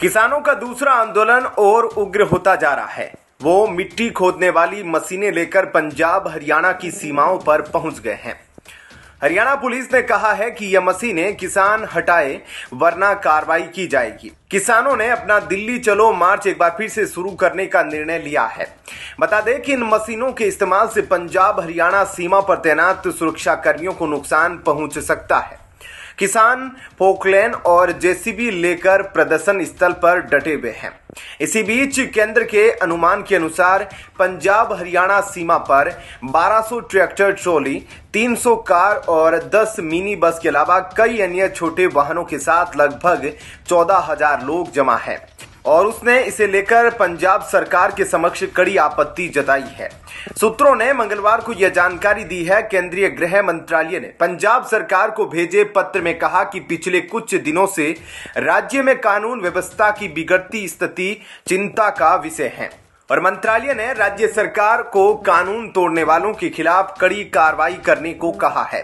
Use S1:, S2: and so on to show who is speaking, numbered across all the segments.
S1: किसानों का दूसरा आंदोलन और उग्र होता जा रहा है वो मिट्टी खोदने वाली मशीनें लेकर पंजाब हरियाणा की सीमाओं पर पहुंच गए हैं हरियाणा पुलिस ने कहा है कि यह मशीनें किसान हटाए वरना कार्रवाई की जाएगी किसानों ने अपना दिल्ली चलो मार्च एक बार फिर से शुरू करने का निर्णय लिया है बता दें कि इन मशीनों के इस्तेमाल से पंजाब हरियाणा सीमा पर तैनात सुरक्षा कर्मियों को नुकसान पहुंच सकता है किसान पोकलेन और जेसीबी लेकर प्रदर्शन स्थल पर डटे हुए हैं इसी बीच केंद्र के अनुमान के अनुसार पंजाब हरियाणा सीमा पर 1200 ट्रैक्टर ट्रॉली 300 कार और 10 मिनी बस के अलावा कई अन्य छोटे वाहनों के साथ लगभग 14,000 लोग जमा हैं और उसने इसे लेकर पंजाब सरकार के समक्ष कड़ी आपत्ति जताई है सूत्रों ने मंगलवार को यह जानकारी दी है केंद्रीय गृह मंत्रालय ने पंजाब सरकार को भेजे पत्र में कहा कि पिछले कुछ दिनों से राज्य में कानून व्यवस्था की बिगड़ती स्थिति चिंता का विषय है और मंत्रालय ने राज्य सरकार को कानून तोड़ने वालों के खिलाफ कड़ी कार्रवाई करने को कहा है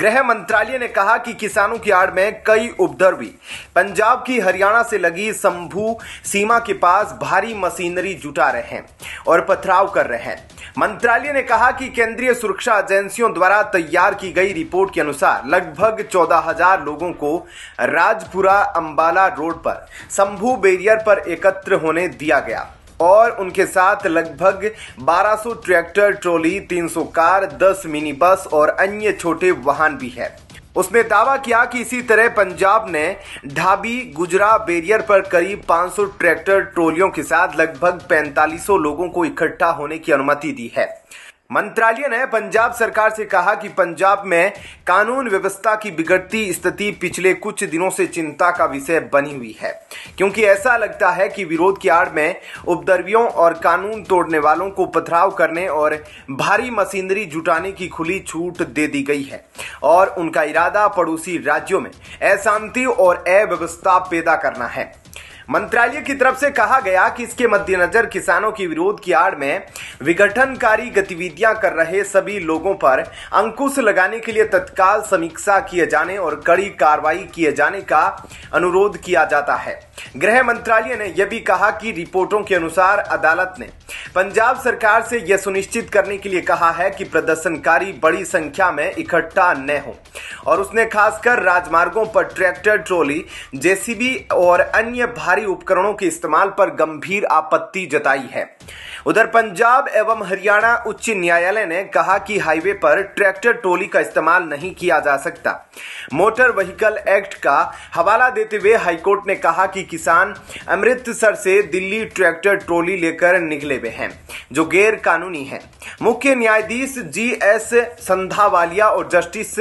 S1: गृह मंत्रालय ने कहा कि किसानों की आड़ में कई उपद्रवी पंजाब की हरियाणा से लगी संभू सीमा के पास भारी मशीनरी जुटा रहे हैं और पथराव कर रहे हैं मंत्रालय ने कहा कि केंद्रीय सुरक्षा एजेंसियों द्वारा तैयार की गई रिपोर्ट के अनुसार लगभग चौदह हजार लोगों को राजपुरा अंबाला रोड पर शंभू बैरियर पर एकत्र होने दिया गया और उनके साथ लगभग 1200 tractor trolley 300 car 10 mini bus और अन्य छोटे वाहन भी है उसने दावा किया कि इसी तरह पंजाब ने ढाबी गुजरा बेरियर पर करीब 500 ट्रैक्टर ट्रोलियों के साथ लगभग 4500 लोगों को इकट्ठा होने की अनुमति दी है मंत्रालय ने पंजाब सरकार से कहा कि पंजाब में कानून व्यवस्था की बिगड़ती स्थिति पिछले कुछ दिनों से चिंता का विषय बनी हुई है क्योंकि ऐसा लगता है कि विरोध की आड़ में उपद्रवियों और कानून तोड़ने वालों को पथराव करने और भारी मशीनरी जुटाने की खुली छूट दे दी गई है और उनका इरादा पड़ोसी राज्यों में अशांति और अव्यवस्था पैदा करना है मंत्रालय की तरफ से कहा गया कि इसके मद्देनजर किसानों के विरोध की आड़ में विघटनकारी गतिविधियां कर रहे सभी लोगों पर अंकुश लगाने के लिए तत्काल समीक्षा किए जाने और कड़ी कार्रवाई किए जाने का अनुरोध किया जाता है गृह मंत्रालय ने यह भी कहा कि रिपोर्टों के अनुसार अदालत ने पंजाब सरकार से यह सुनिश्चित करने के लिए कहा है कि प्रदर्शनकारी बड़ी संख्या में इकट्ठा न हो और उसने खासकर राजमार्गों पर ट्रैक्टर ट्रॉली जेसीबी और अन्य भारी भारी उपकरणों के इस्तेमाल पर गंभीर आपत्ति जताई है उधर पंजाब एवं हरियाणा उच्च न्यायालय ने कहा कि हाईवे पर ट्रैक्टर ट्रोली का इस्तेमाल नहीं किया जा सकता मोटर व्हीकल एक्ट का हवाला देते हुए हाईकोर्ट ने कहा कि किसान अमृतसर से दिल्ली ट्रैक्टर ट्रोली लेकर निकले हुए हैं जो गैर कानूनी है मुख्य न्यायाधीश जी एस संधावालिया और जस्टिस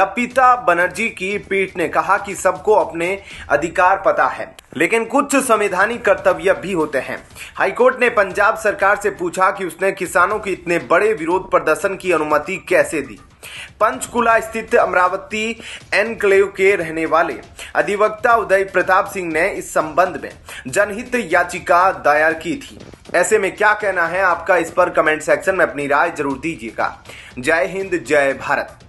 S1: लपिता बनर्जी की पीठ ने कहा कि सबको अपने अधिकार पता है लेकिन लेकिन कुछ संवैधानिक कर्तव्य भी होते हैं हाईकोर्ट ने पंजाब सरकार से पूछा कि उसने किसानों के इतने बड़े विरोध प्रदर्शन की अनुमति कैसे दी पंचकुला स्थित अमरावती एनक्लेव के रहने वाले अधिवक्ता उदय प्रताप सिंह ने इस संबंध में जनहित याचिका दायर की थी ऐसे में क्या कहना है आपका इस पर कमेंट सेक्शन में अपनी राय जरूर दीजिएगा जय हिंद जय भारत